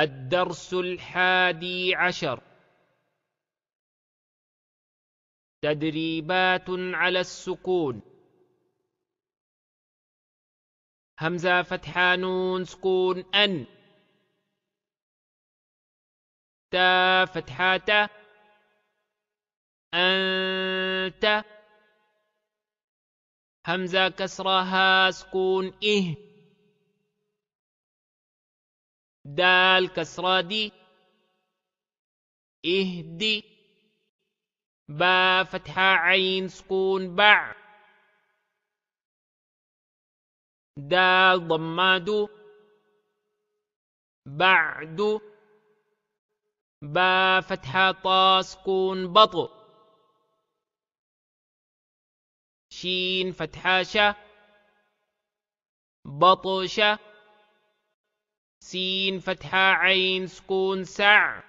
الدرس الحادي عشر تدريبات على السكون همزة فتحة نون سكون أن تا فتحة تا أنت همزة كسرها سكون إه دال كسرة دي اهدي با فتحة عين سكون باع دال ضمادو بعدو با فتحة طا سكون بطو شين فتحة شا بطشة سين فتحة عين سكون سع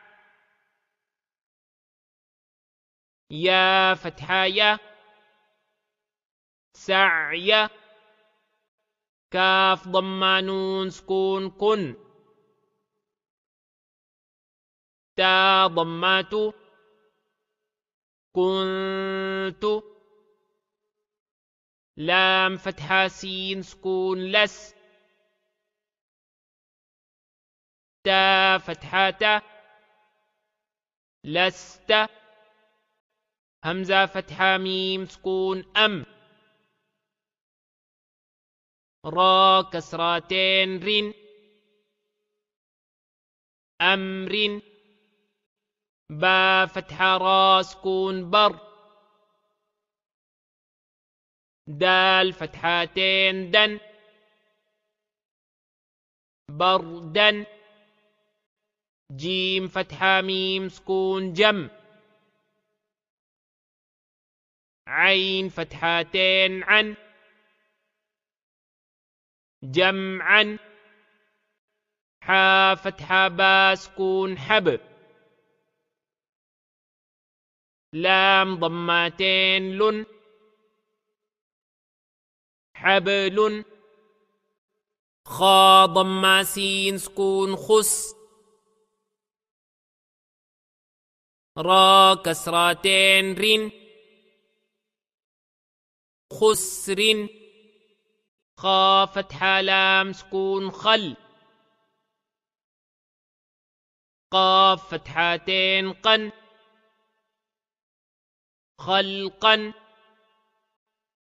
يا فتحة يا سع يا كاف ضم نون سكون كن تا ضمة كنت لام فتحة سين سكون لس لست فتحة لست همزة فتحة ميم سكون أم را كسرتين رن أمر با فتحة را سكون بر دال فتحتين دن دن جيم فتحة ميم سكون جم عين فتحتين عن جمعا حا فتحة با سكون حب لام ضمتين لن حبل خا ضم سين سكون خس را كسرتين رن خسر خا فتحة لام سكون خل قاف فتحتين قن خلقا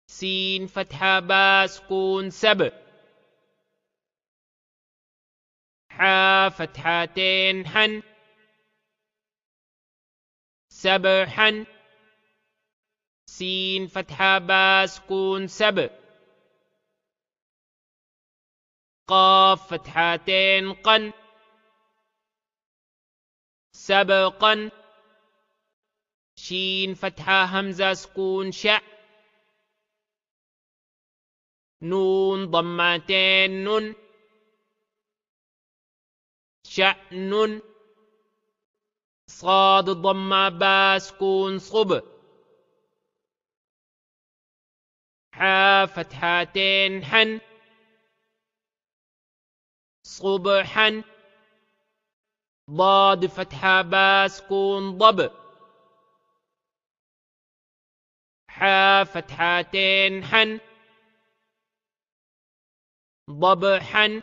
سين فتحة با سكون سب حا فتحتين حن سبحا سين فتحة باء سكون سب قاف فتحتين قن سبقا شين فتحة همزة سكون شع نون ضمتين نون شأن صاد ضم باس كون صب حا فتحتين حن صبحا ضاد فتحة باس كون ضب حا فتحتين حن ضبحا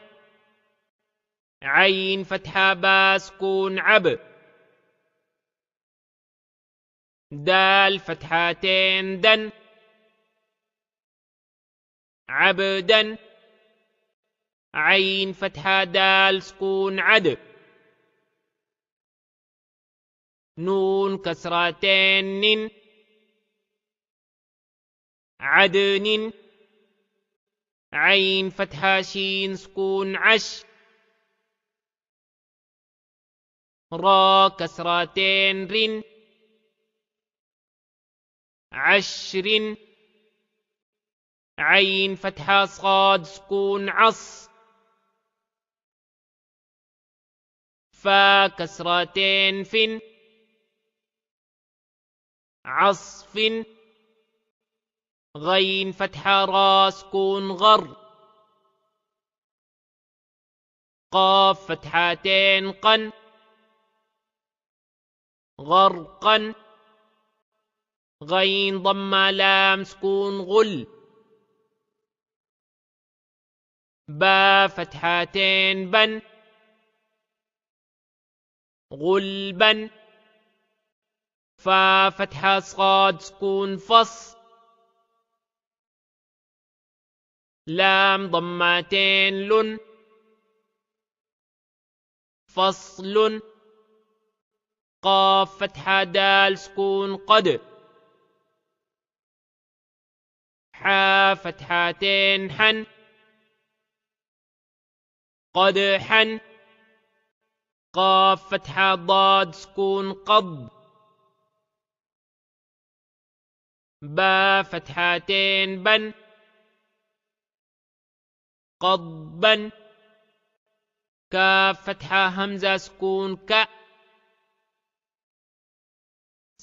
عين فتحة باس كون عب دال فتحتين دن عبدا عين فتحة دال سكون عد نون كسرتين نن عدن عين فتحة شين سكون عش را كسرتين رن عشر عين فتحة صاد سكون عص فا كسرتين فن عصف غين فتحة راس كون غر قاف فتحتين قن غرقا غين ضم لام سكون غل با فتحتين بن غلبا فا فتحة صاد سكون فص لام ضمتين لن فصل قاف فتحة دال سكون قد حا فتحتين حن قد حن قاف فتحة ضاد سكون قض با فتحتين بن قضبا كاف فتحة همزة سكون ك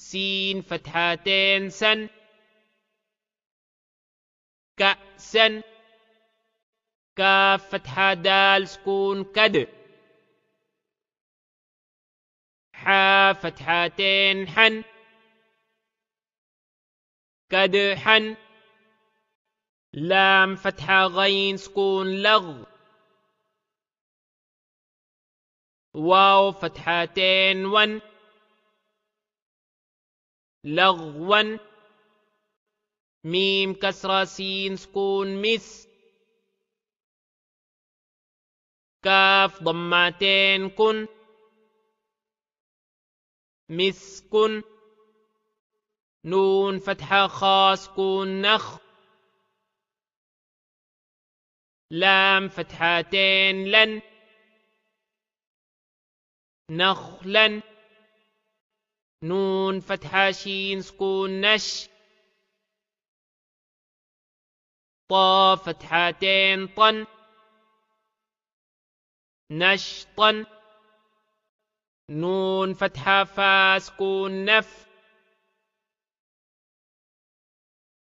سين فتحتين سن كأسا كاف فتحة دال سكون كد حا فتحتين حن كد حن لام فتحة غين سكون لغ واو فتحتين ون لغ ون ميم كسرة سين سكون مس كاف ضمتين كن مسكن نون فتحة خاص كون نخ لام فتحتين لن نخلا نون فتحة شين سكون نش طا فتحتين طن نشطا نون فتحة فاسكون سكون نف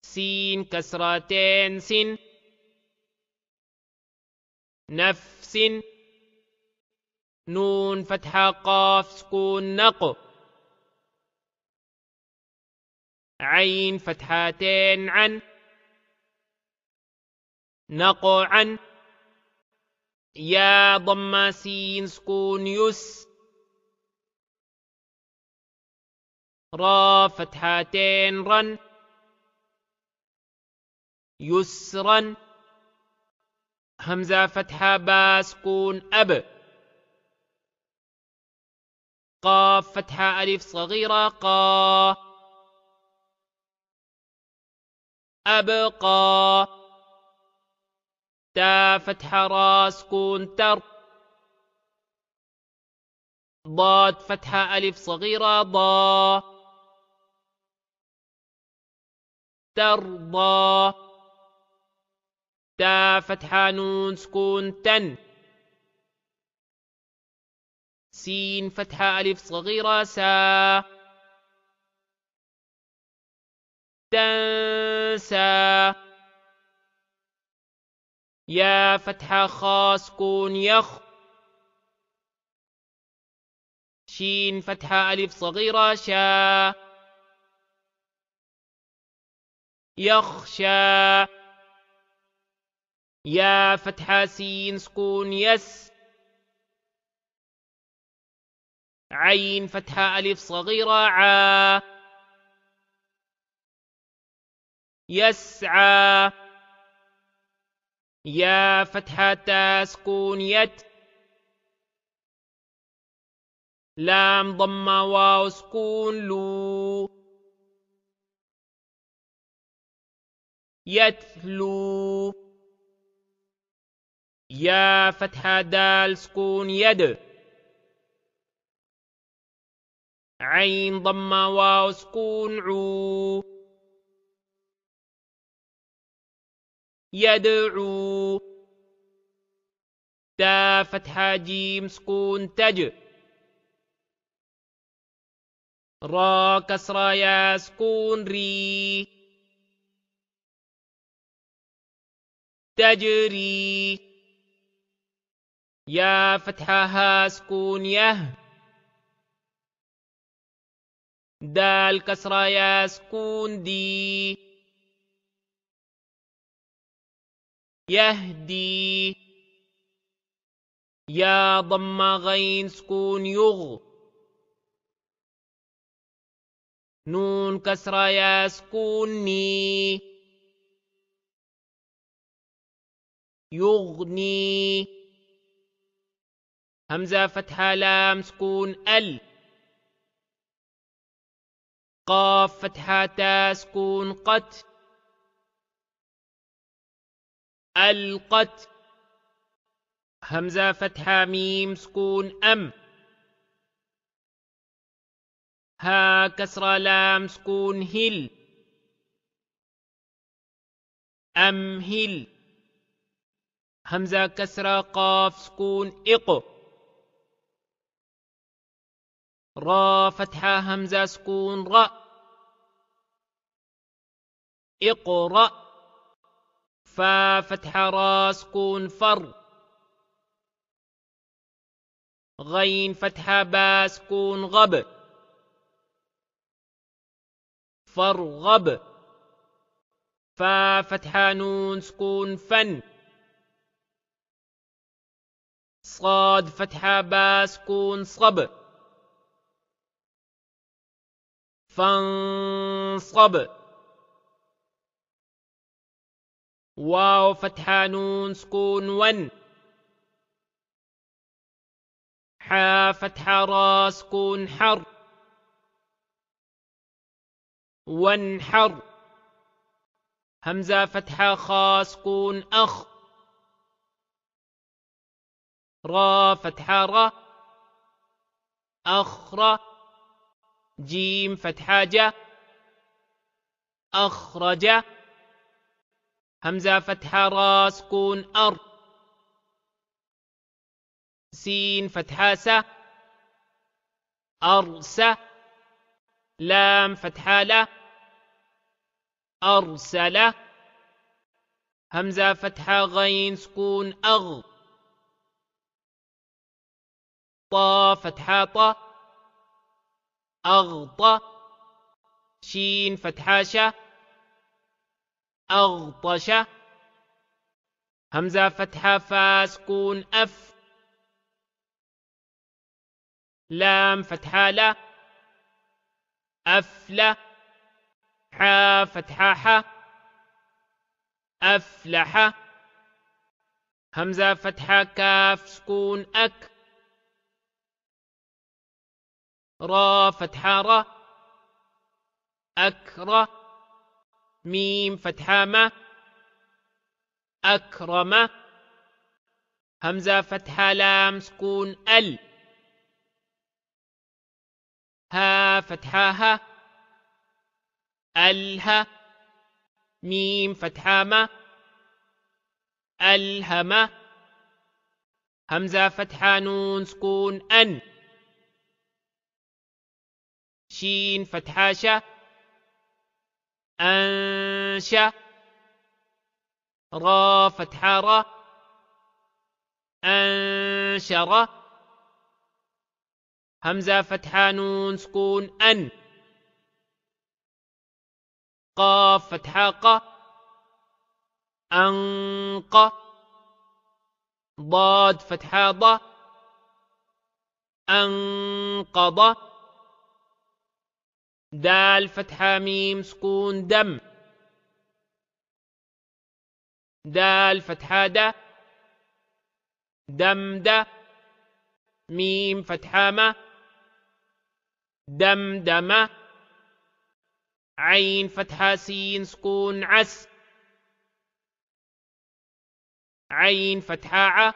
سين كسرتين سن نفس نون فتحة قاف سكون نق عين فتحتين عن نقعا يا ضم سين سكون يس را فتحتين رن يسرا همزة فتحة با سكون أب قاف فتحة ألف صغيرة قا أبقى تا فتح راس كون تر ضاد فتحة ألف صغيرة ضا ترضى تا فتحة نون سكون تن سين فتحة ألف صغيرة سا تنسى يا فتح خاص كون يخ شين فتح ألف صغيرة شا يخشى يا فتح سين سكون يس عين فتح ألف صغيرة عا يسعى يا فتحة سكونيت لام ضمة واو سكون لو يتلو يا فتحة دال سكون يد عين ضمة واو سكون عو يدعو تا فتح جيم سكون تج را كسرة يا سكون ري تجري يا فتحها سكون يه دال كسرة يا سكون دي يهدي يا ضم غين سكون يغ نون كسرة يا سكون ني يغني همزة فتحة لام سكون ال قاف فتحة تا سكون قت القت همزة فتحة ميم سكون أم ها كسرة لام سكون هل أم هل همزة كسرة قاف سكون إق را فتحة همزة سكون ر اقرأ فا فتحة راس كون فر غين فتحة باس سكون غب فر غب فا فتحة نون سكون فن صاد فتحة باس سكون صب فانصب واو فتحة نون سكون ون حا فتحة را سكون حر ون حر همزة فتحة خا سكون أخ را فتحة را أخرى جيم فتحة جا أخرج همزة فتحة را سكون أر سين فتحة س س لام فتحة ل أرسل همزة فتحة غين سكون أغ طا فتحة ط أغط شين فتحة شَ أغطش همزة فتحة فا سكون أف لام فتحة لا أفلة حا فتحة حا أفلح همزة فتحة كاف سكون أك را فتحة را أكره ميم فتحة ما أكرم همزة فتحة لام سكون ال ها فتحة ها الها ميم فتحة ما ألهم همزة فتحة نون سكون أن شين فتحة شا أن شا را فتح را أنشر همزة فتح نون سكون أن قاف فتح قا أنق ضاد فتح ضا أنقض دال فتحة ميم سكون دم دال فتحة دا دم دا ميم فتحة ما دم دم عين فتحة سين سكون عس عين فتحة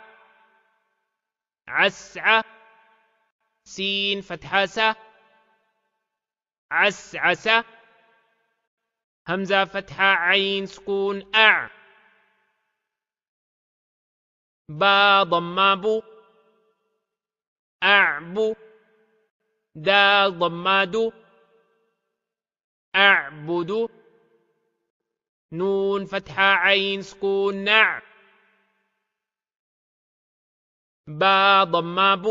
ع سين فتحة س عس عس همزة فتحة عين سكون أع با ضمّاب أعب أعبو دا ضماد أعبد نون فتحة عين سكون نع با ضمّاب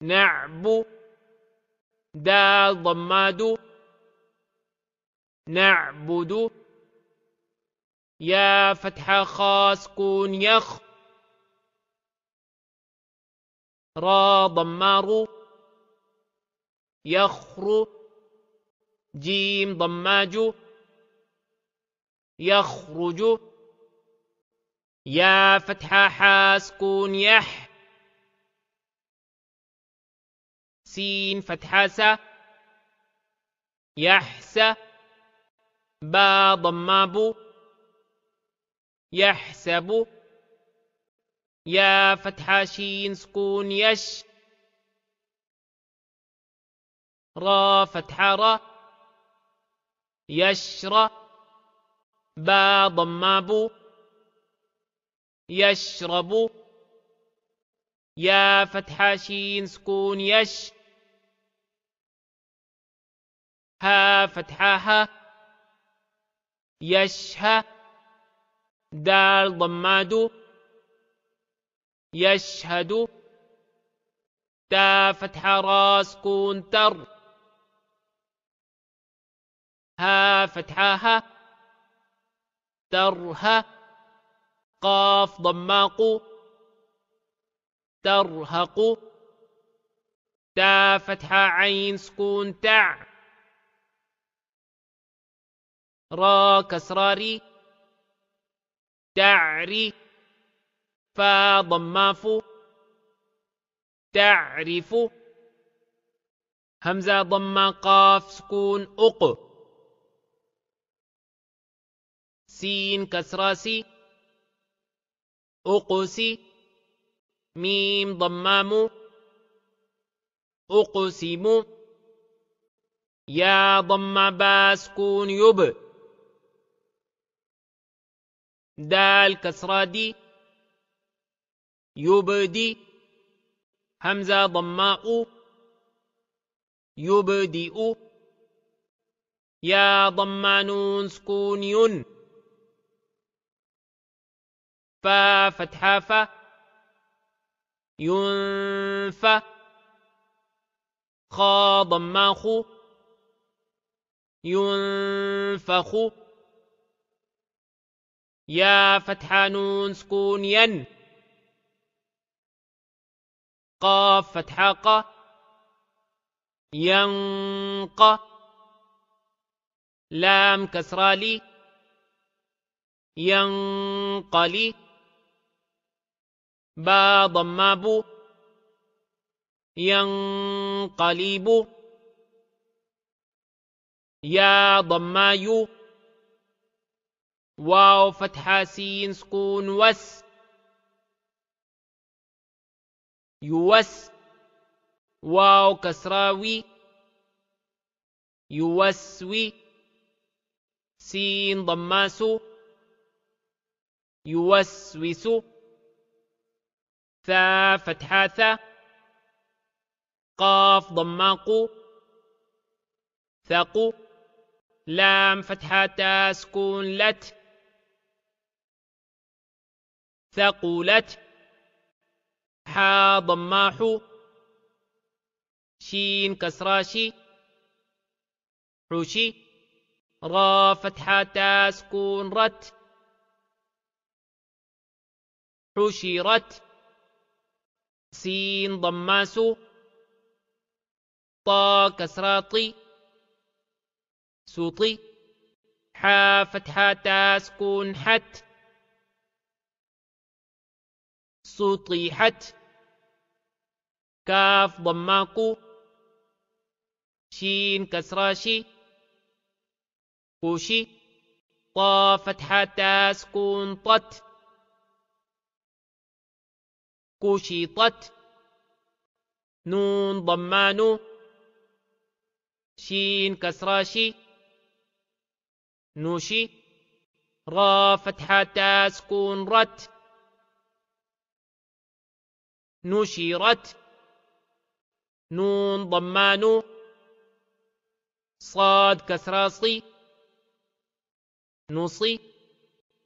نعب نعبو ضماد ضمة نعبد يا فتح خاس كون يخ را ضمار يخر جيم ضماج يخرج يا فتح حاس كون يح سين فتح س يحس با ضمابو يحسب يا فتح شين سكون يش را فتح را يشرى با ضم بو يشرب يا فتح شين سكون يش ها فتحها يشهى دال ضماد يشهد تا فتح راس كون تر ها فتحها ترها قاف ضماق ترهق تا فتح عين سكون تع را كسراري تعرف فضماف تعرف همزة ضم قاف سكون أق سين كسرة سي أقسي ميم ضمام أقسم يا ضم باسكون يب دال كسرة دي يبدي همزة ضماء يبدئ يا ضمان سكون ين فا فتحة فا ينفى خا ضماخ ينفخ يا فتح نون سكون ين قاف فتح قا ينق لام كسرى لي ينقلي با ضم بو ينقلب يا ضم يو واو فتحة سين سكون وس يوس واو كسراوي يوسوي سين ضماسو يوسوس ثا فتحة ثا قاف ضماق ثقو لام فتحة تا سكون لت ثقلت حا ضماح شين كسراشي حوشي را فتحة تاسكون رت حشرت سين ضماس طا كسراطي سوطي حا فتحة تاسكون حت سطحت كاف ضماكو شين كسراشي كوشي طا فتحة تاس كون طت كوشي طت نون ضمانو شين كسراشي نوشي را فتحة تاس كون رت نشرت نون ضمان صاد كسرة صي نصي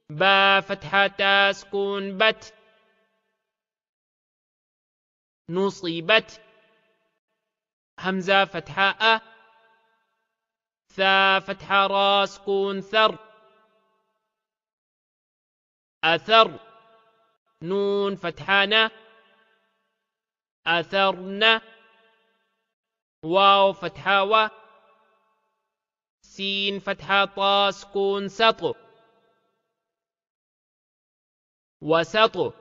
با فتحة تاسكون بت نصيبت همزة فتحة أ ثا فتحة راسكون ثر أثر نون فتحانه أثرنا واو فتحة و سين فتحة طا سكون سطو وسطو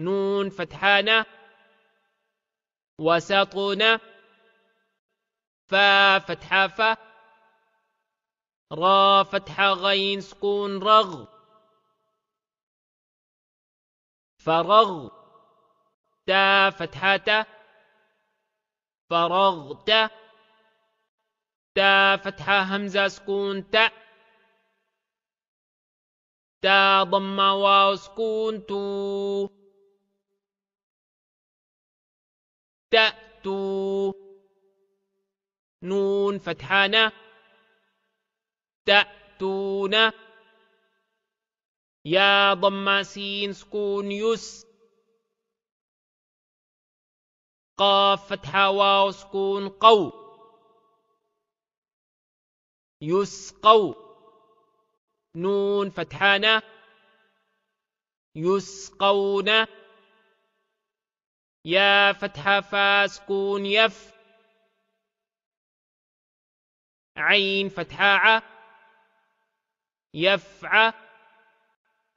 نون فتحانا وسطنا فا فتحة فا را فتحة غين سكون رغ فرغ تا فتحة فرغت تا فتحة همزة سكون تا تا ضم واو سكون تو تأتو نون فتحانة تأتون يا ضم سين سكون يس قاف فتحة واو سكون قو يسقو نون فتحانة يسقون يا فتحة فا سكون يف عين فتحة يفع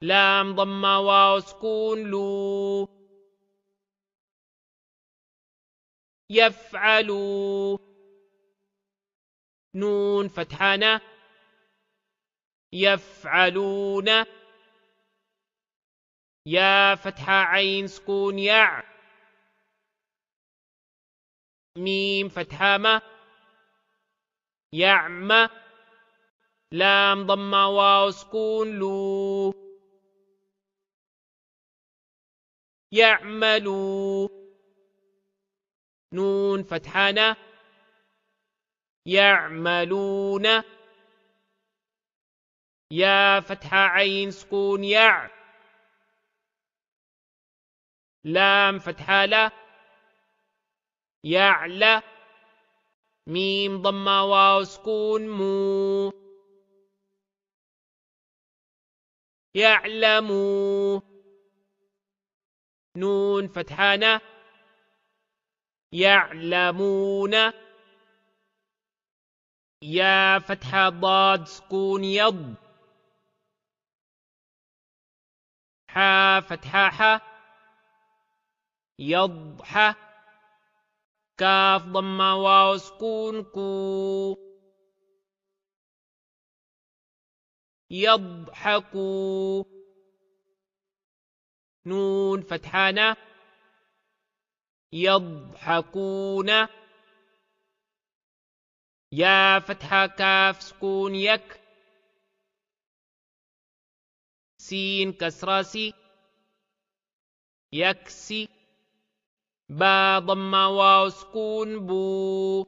لام ضمة واو سكون لو يفعلوا نون فتحانة يفعلون يا فتح عين سكون يع ميم فتحة ما يعم لام ضمة واو سكون لو يعملون نون فتحانا يعملون يا فتح عين سكون يع لام فتحة لا يعلى ميم ضمة واو سكون مو يعلمو نون فتحانه يعلمون يا فتح ضاد سكون يض حا فتحة حا يضحى كاف ضمة واو سكون كو يضحكوا نون فتحانه يضحكون يا فتحة كاف سكون يك سين كسرة سي يكسي با ضمة واو سكون بو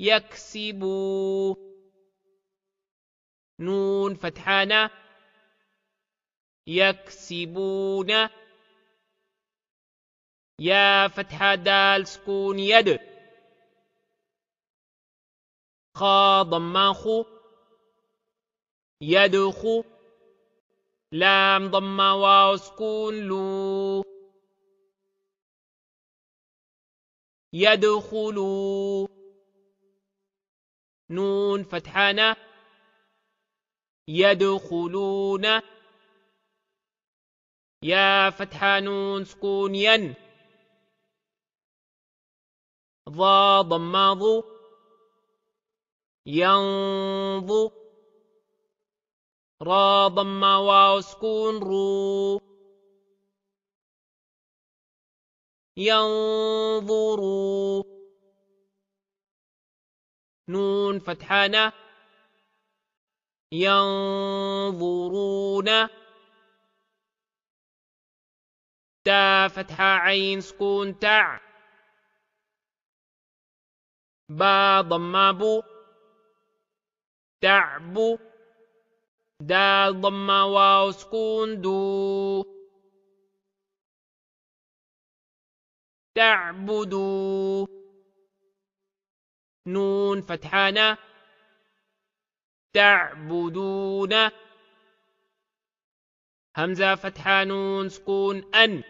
يكسبو نون فتحانة يكسبون يا فتح دال سكون يد خا ضم خو يد خو لام ضم واو سكون لو يدخلوا نون فتحنا يدخلون يا فتح نون سكون ين ظ ضم ضو ينضو را ضم واو سكون رو ينظروا نون فتحانة ينظرون تا فتحة عين سكون تع بو تعبو دال ضم واو سكون دو تعبدو نون فتحانا تعبدون همزة فتحة نون سكون أن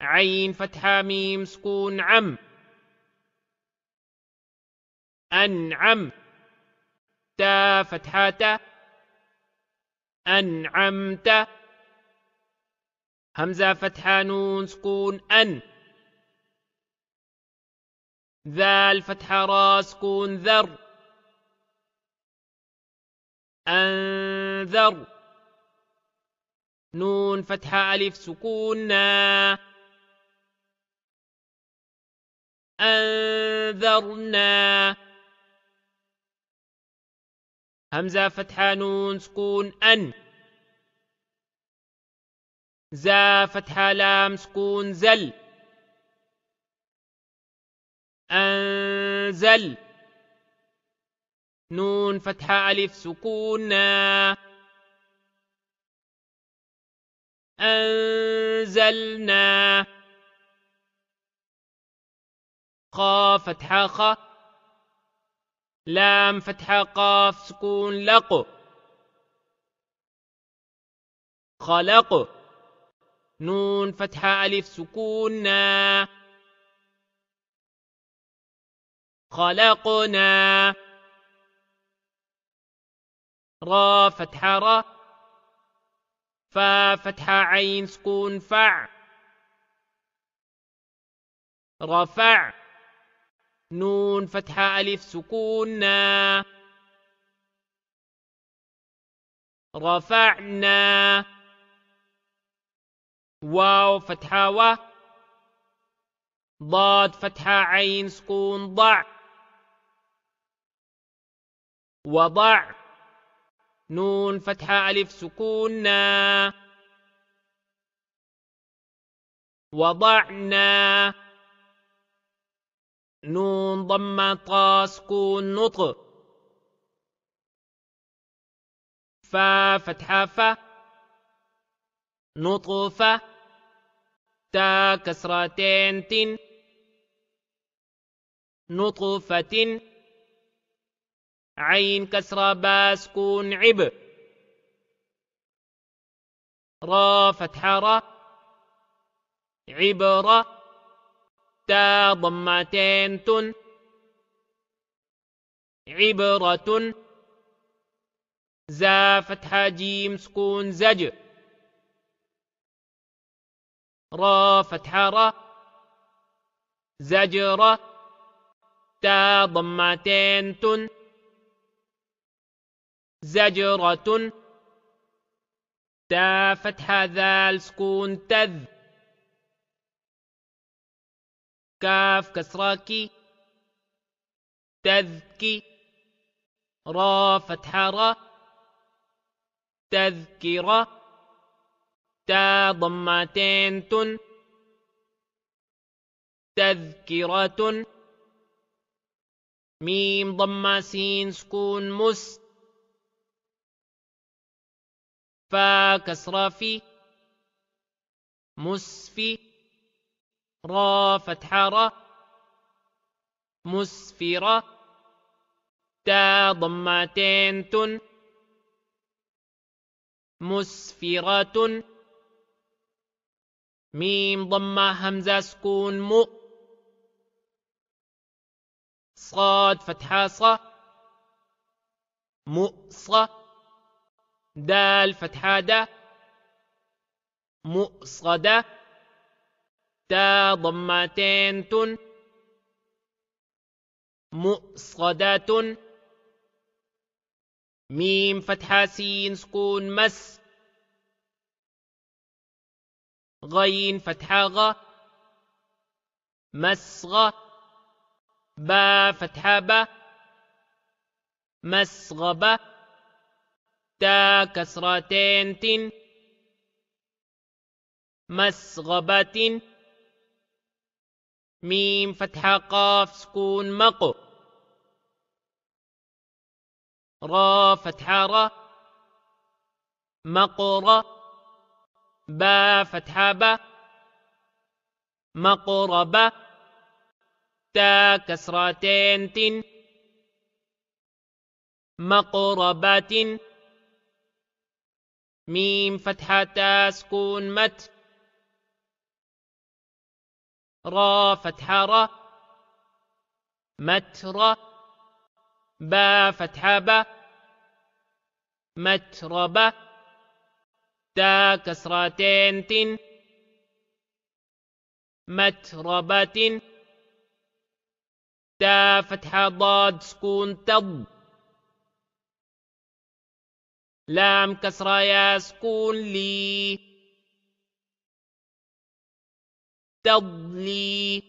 عين فتحة ميم سكون عم أنعم تا فتحة أنعمت همزة فتحة نون سكون أن ذال فتحة را سكون ذر أنذر نون فتحة ألف سكون نا أنذرنا همزة فتحة نون سكون أن زا فتحة لام سكون زل أنزل نون فتحة ألف سكون أنزلنا خا فتحة خ لام فتحة قاف سكون لق خلق نون فتحة ألف سكون نا خلقنا را فتحة را فا فتحة عين سكون فع رفع نون فتحة ألف سكوننا رفعنا واو فتحة و ضاد فتحة عين سكون ضع وضع نون فتحة ألف سكوننا وضعنا نون ضمة قاس كون نطق فا فتحة فا نطق فا تا كسرتين تن نطق فتن عين كسرة باس سكون عب را فتحة را عبرة حتى ضمتين تن عبرة زا فتحة جيم سكون زج را فتحة را زجرة تا ضمتين تن زجرة تا فتحة ذال سكون تذ كاف كسراكي تذكي را فتح را تذكرة تا ضمتين تن تذكرة ميم ضمة سين سكون مس فا كسرة في مسفي را فتح را مسفرة تا ضمتين تن مسفرة ميم ضمة همزة سكون مو صاد فتحة ص مؤص دال فتحة د مؤصدة تا ضمتين تن مؤصدة ميم فتحة سين سكون مس غين فتحة غ مسغة با فتحة با مسغبة تا كسرتين تن مسغبة ميم فتحة قاف سكون مقو را فتحة را مقرة با فتحة با مقربة تا كسرتين تن مقربة ميم فتحة تا سكون مت را فتح را متر با فتح با متربة تا كسرتين تن متربة تا فتح ضاد سكون تض لام كسرة يا سكون لي تضلي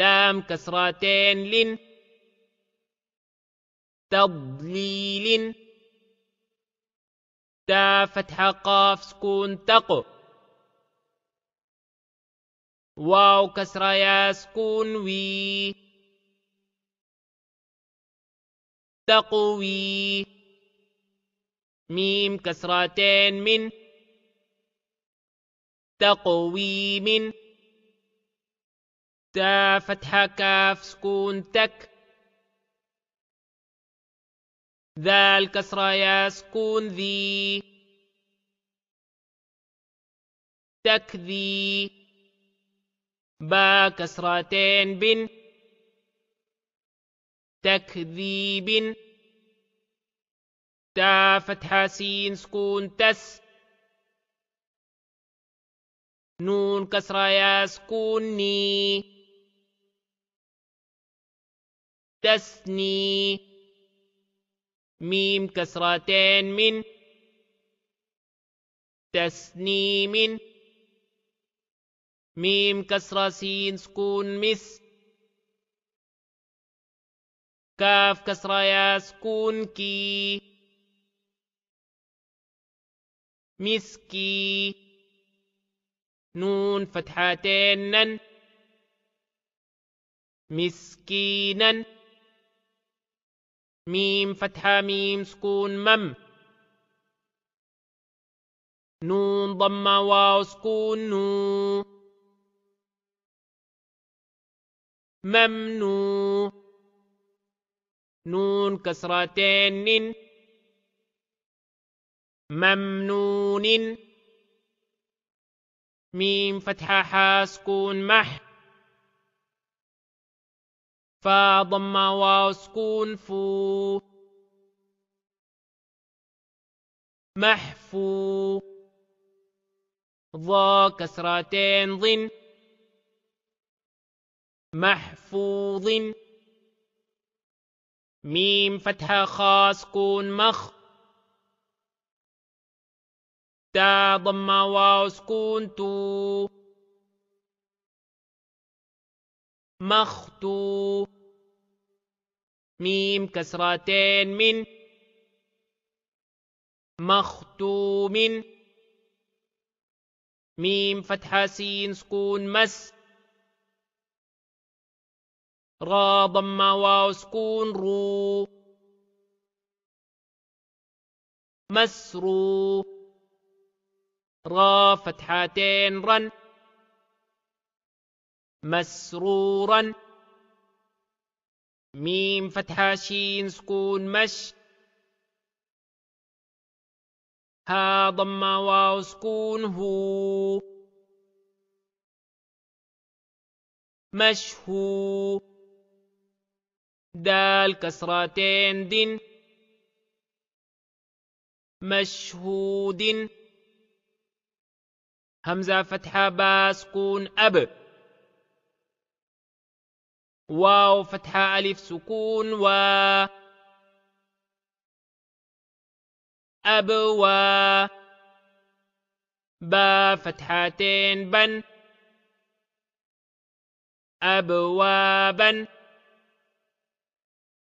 لام كسرتين لن تضليل تا فتح قاف سكون تقو واو كسر يا سكون وي تقوي ميم كسرتين من تقويم تا فتحة كاف سكون تك ذا الكسرة يا سكون ذي تكذي با كسرتين بن تكذيب تا فتحة سين سكون تس نون كسرة يسكني تسني ميم كسرتين من تسني من ميم كسرة سين سكون مس كاف كسرة يا سكون كي مسكي نون فتحتين نن مسكينا ميم فتحة ميم سكون مم نون ضمة واو سكون نو نو نون كسرتين نن ممنون ميم فتحة حا سكون مح فا ضمة واو سكون فو محفو ظا كسرتين ظن محفوظ ميم فتحة خاص كون مخ تا ضم واو سكون تو مختو ميم كسرتين من مختوم ميم فتحة سين سكون مس را ضم واو سكون رو مسرو را فتحتين رن مسرورا ميم فتحة شين سكون مش ها ضم واو سكون هو هو دال كسرتين دن مشهود همزة فتحة باء سكون أب واو فتحة ألف سكون و أب و با فتحتين بن أبوابا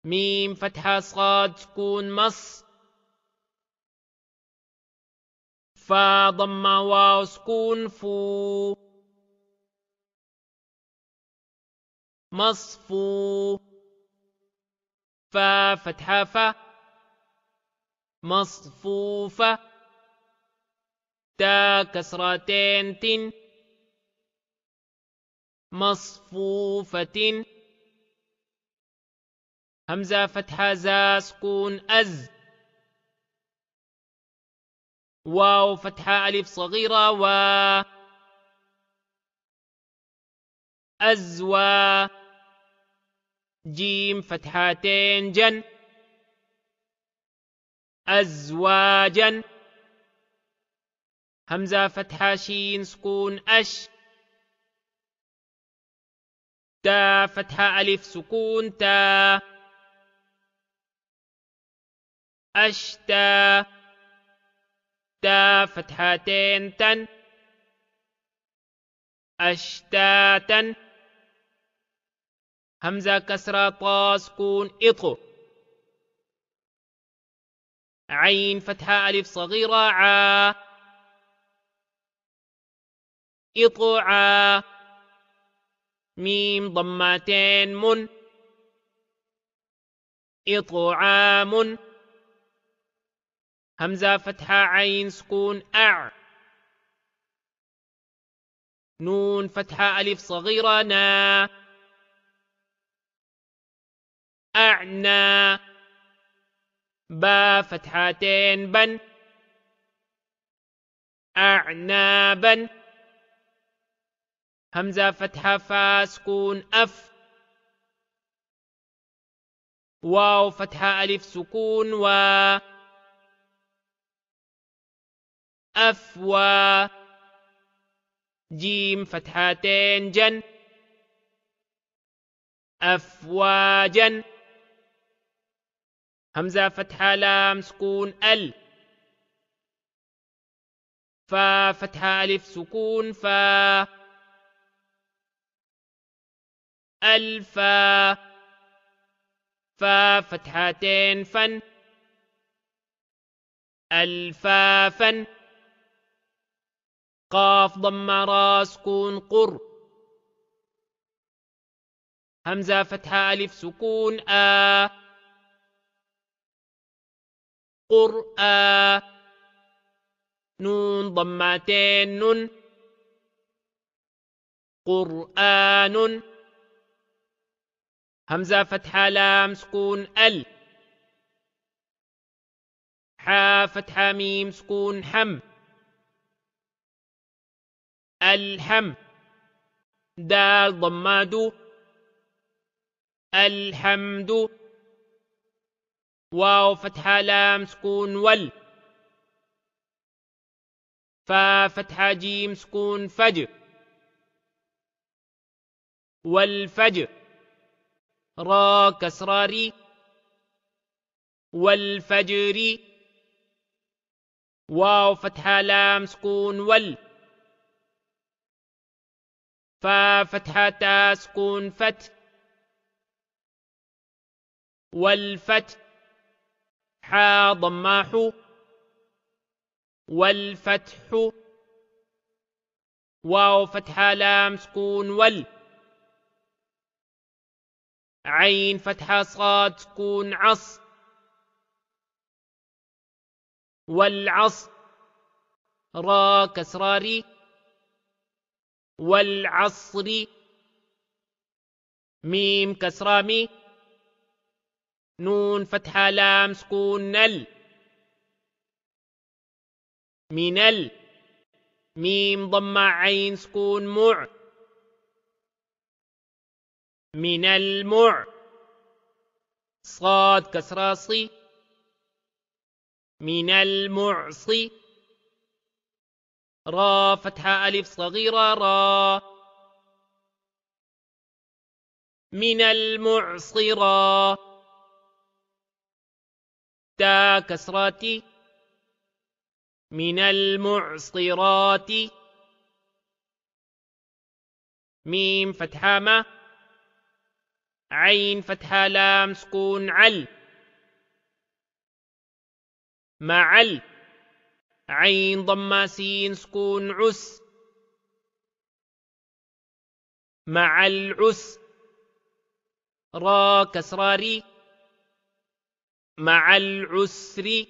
ميم فتحة صاد سكون مص فا ضم واو سكون فو مصفو فا فتحة فا مصفوفة تا كسرتين تن مصفوفة همزة فتحة زا سكون أز واو فتحة ألف صغيرة و أزوى جيم فتحتين جن أزواجا همزة فتحة شين سكون أش تا فتحة ألف سكون تا أشتا أشتا فتحتين تن أشتاتا همزة كسرة طا سكون إطو عين فتحة ألف صغيرة عا ع ميم ضمتين من إطعام همزة فتحة عين سكون أع نون فتحة ألف صغيرة نا أعنا با فتحتين بن أعنابا همزة فتحة فا سكون أف واو فتحة ألف سكون و أفوى جيم فتحتين جن أفواجا همزة فتحة لام سكون ال فا فتحة ألف سكون فا الفا فا فتحتين فن ألفا فن قاف ضم راس كون قر همزة فتحة ألف سكون آ قر آ نون ضمتين نن قرآن همزة فتحة لام سكون ال حا فتحة ميم سكون حم الحمد دال ضماد الحمد واو فتحة لام سكون وال فا فتحة جيم سكون فجر والفجر را كسراري والفجر واو فتحة لام سكون وال ففتحة سكون فت والفتح حا ضماح والفتح واو فتحة لام سكون وال عين فتحة صاد سكون عص والعص را كسراري والعصر ميم كسرة مي نون فتحة لام سكون نل من ال ميم ضمة عين سكون مع من المع صاد كسرة صي من المعصي را فتحة ألف صغيرة را من المعصرة تا كسرات من المعصرات ميم فتحة ما عين فتحة لام سكون عل معل عين ضم سين سكون عس مع العس را كسرة ري مع العسر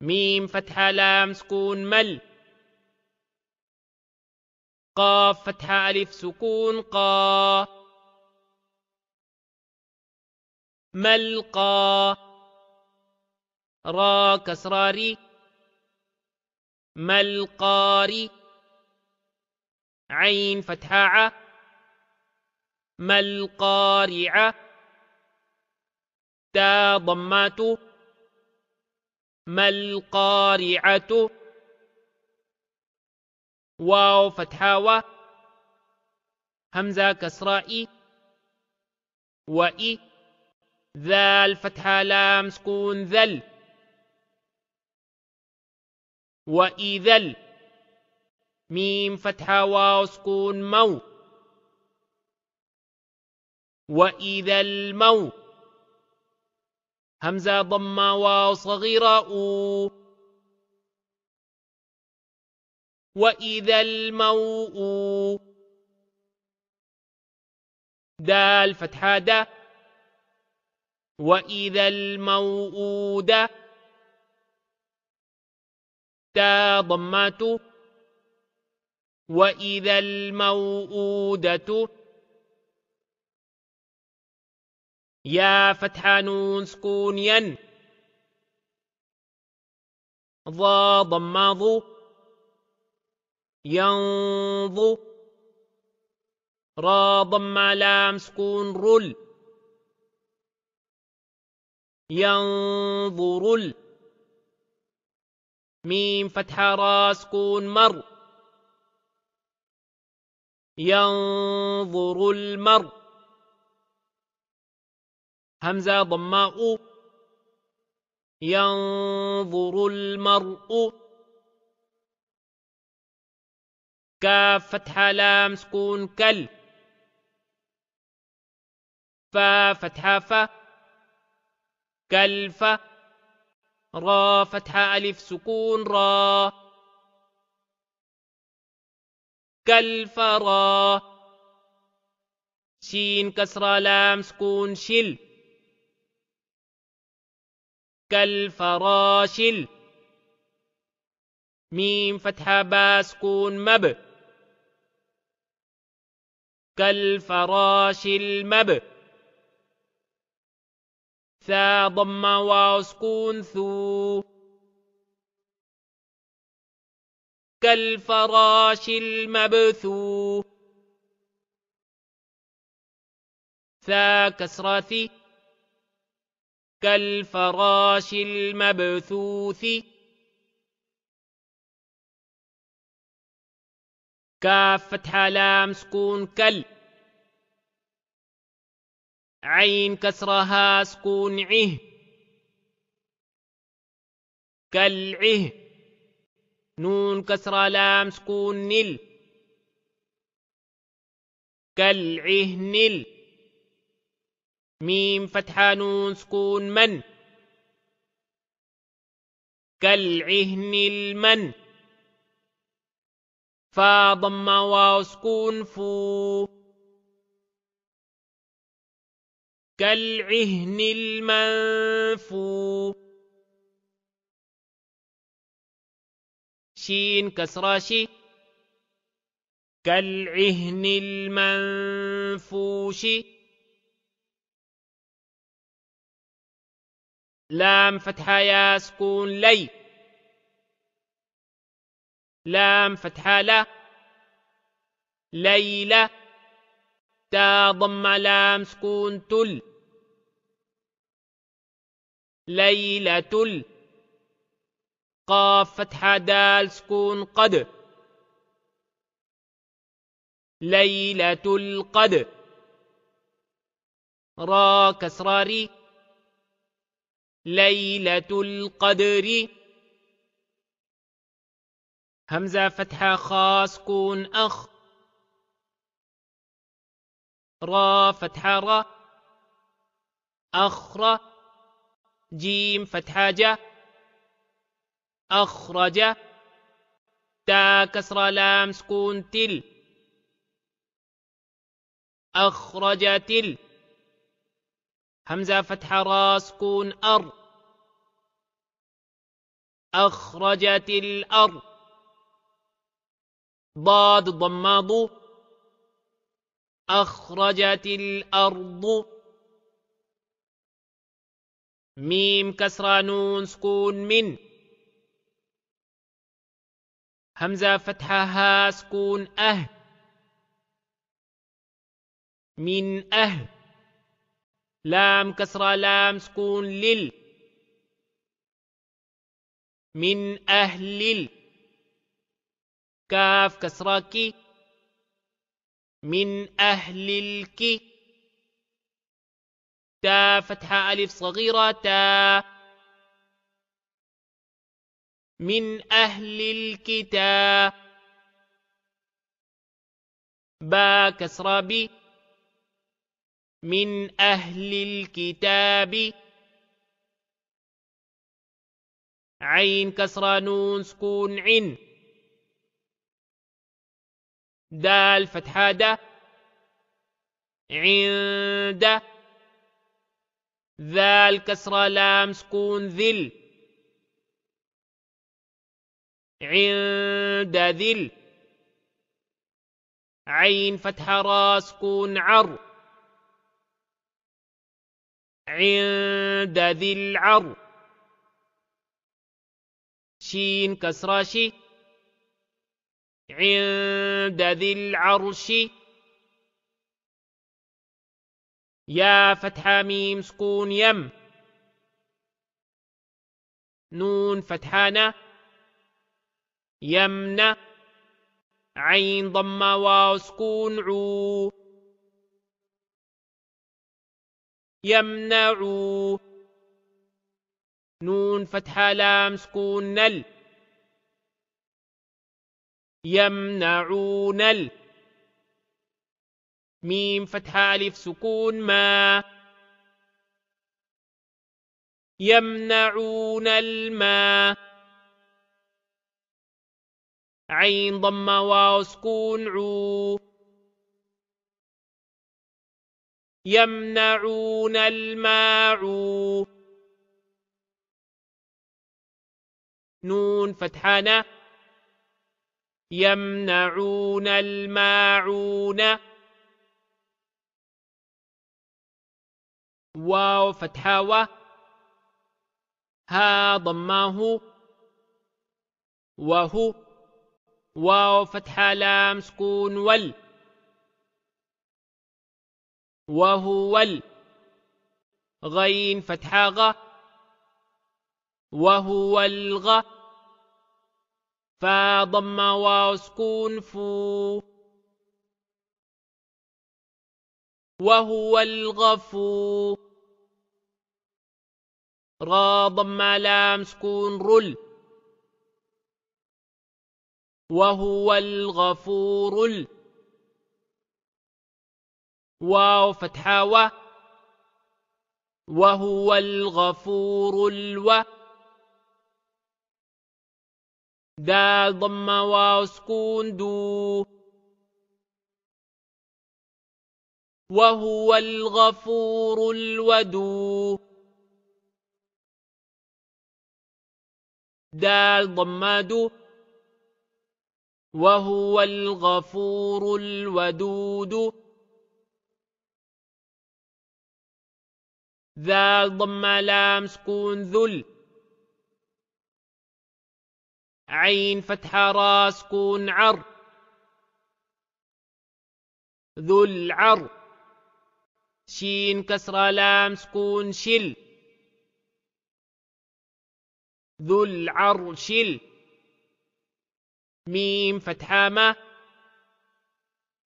ميم فتحة لام سكون مل قاف فتحة ألف سكون قا ملقى را كسراري ملقاري عين فتحاء ملقارعة تا ضمات ملقارعة واو فتحاوة همزة كسراء وإي ذال فتحة لام سكون ذل وإذا الميم فتحة واو سكون مو وإذا المو همزة ضمة واو صغيرة أو وإذا المو دال فتحة دا وإذا الموءودة حتى ضمات وإذا الموءودة يا فتح نون سكون ين ضا ضم ضو را ضم لام سكون رل ينظر ميم فتحة راس كون مر ينظر المر همزة ضماء ينظر المرء كاف فتحة لام سكون كل فا فتحة فا كلفة را فتحة ألف سكون را كالفرا شين كسرة لام سكون شل كالفراشل ميم فتحة با سكون مب كالفراش مب ثا ضم وسكون ثو كالفراش المبثو ثا كسرة كالفراش المبثوث كافتح لام سكون كل عين كسرها سكون عه كالعه نون كسرها لام سكون نل كالعه نل ميم فتحة نون سكون من كالعه نل فا ضم واو سكون فو كالعهن المنفور شين كسرى شي كالعهن المنفوش لام فتحة يا سكون لي لام فتحة لا ليلة تا ضم لام سكون تل ليلة ال قاف فتحة دال سكون قد ليلة القدر را كسرة ري ليلة القدر همزة فتحة خاص كون أخ را فتحة را أخرى جيم فتحة جا أخرج تا كسرة لام سكون تل أخرج تل همزة فتحة را سكون أر أخرجت الأرض ضاد ضماد أخرجت الأرض ميم كسرة نون سكون من همزة فتحة ها سكون أه من أه لام كسرة لام سكون لل من أهل كاف كسرة كي من أهل الكي تا فتحة ألف صغيرة تا من أهل الكتاب با كسر ب من أهل الكتاب عين كسر نون سكون عن دال فتحة د عند ذال كسرة لام سكون ذل عند ذل عين فتحة را سكون عر عند ذي العر شين كسرة شي عند ذي العرش يا فتحة ميم سكون يم نون فتحانة يمنة عين ضمة واو سكون عو يمنع نون فتحة لام سكون نل يمنعون نل ميم فتحة ألف سكون ما يمنعون الماء عين ضم واو سكون عو يمنعون الماء عو نون فتحانة يمنعون الماعون واو فتحة و ها ضماه وهو واو فتحة لام سكون وال وهو ال غين فتحة غ وهو الغ فضم واو سكون فو وهو الغفور را ضم على سكون رل وهو الغفور ال واو فتحة و وهو الغفور الو دال ضم واو سكون دو وهو الغفور الودود دال ضمد وهو الغفور الودود ذا ضم لام سكون ذل عين فتح راس سكون عر ذو العر شين كسرة لام سكون شل ذو العرش ميم فتحة ما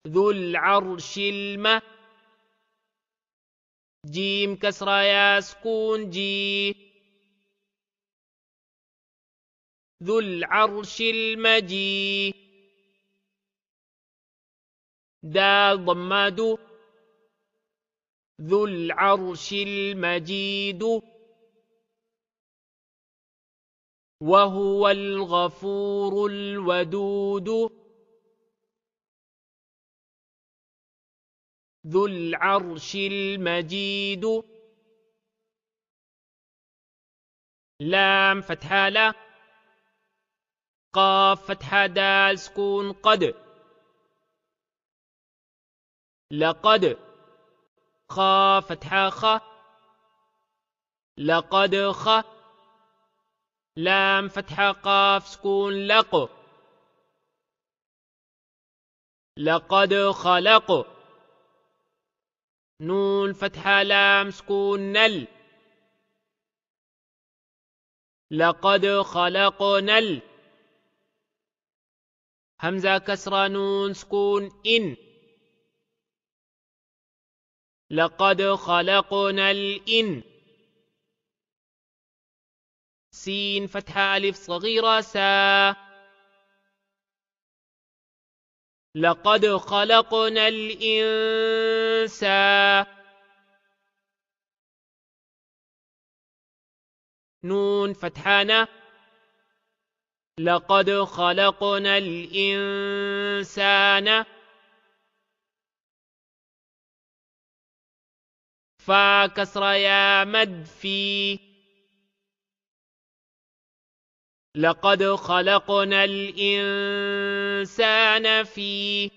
ذو العرش الم جيم كسرة يا سكون جي ذو العرش المجيد دال ضمادو ذُو الْعَرْشِ الْمَجِيدُ وَهُوَ الْغَفُورُ الْوَدُودُ ذُو الْعَرْشِ الْمَجِيدُ لام فتحة لا قاف فتحة دال سكون قد لقد خ فتحة خ لقد خ لام فتحة قاف سكون لق لقد خلق نون فتحة لام سكون نل لقد خلقنا ال همزة كسرة نون سكون إن لقد خلقنا الإن سين فتحة ألف صغيرة سا لقد خلقنا الإنسان نون فتحانة لقد خلقنا الإنسان فا كسر يا مد في لقد خلقنا الإنسان في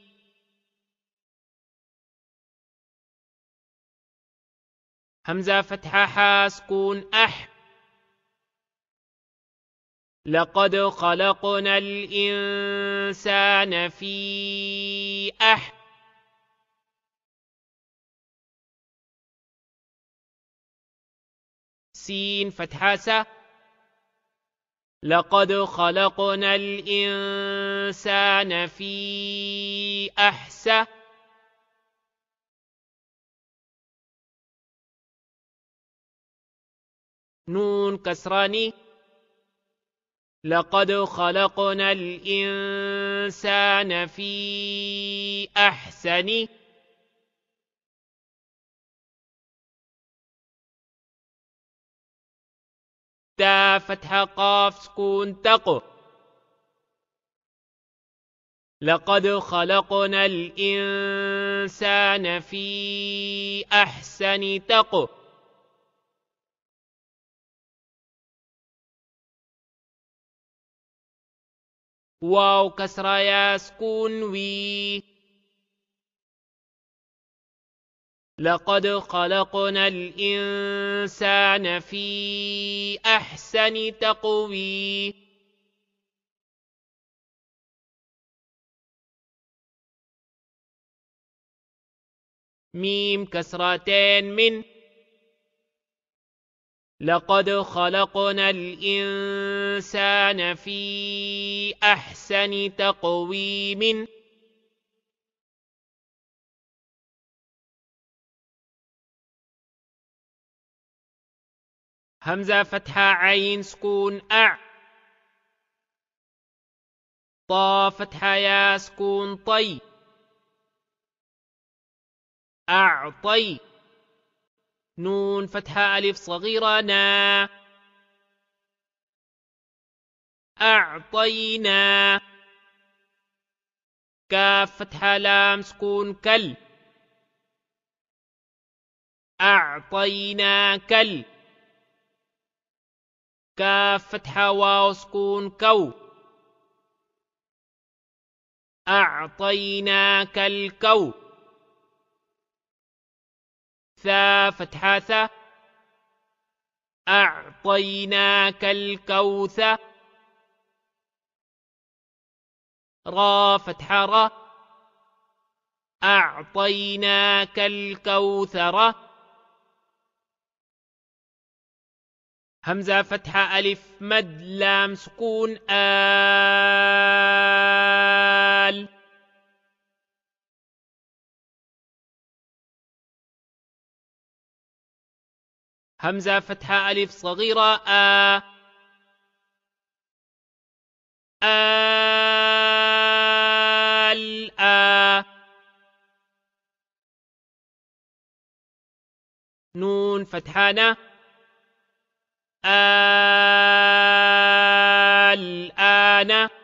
همزة فتحة حاسكون أح لقد خلقنا الإنسان في أح سين فتحة سا لقد خلقنا الإنسان في أحسى نون كسراني لقد خلقنا الإنسان في أحسن تا فتح قاف سكون تقو لقد خلقنا الإنسان في أحسن تقو واو كسر يا سكون وي لقد خلقنا الإنسان في أحسن تقويم ميم كسرتين من لقد خلقنا الإنسان في أحسن تقويم همزة فتحة عين سكون أع طا فتحة يا سكون طي أعطي نون فتحة ألف صغيرة نا أعطينا كاف فتحة لام سكون كل أعطينا كل كاف فتحة واو سكون كو أعطيناك الكو ثا فتحة ثا أعطيناك الكوثة را فتحة را أعطيناك الكوثر همزة فتحة ألف مد لام سكون آل همزة فتحة ألف صغيرة آ آل آ نون فتحانة الآن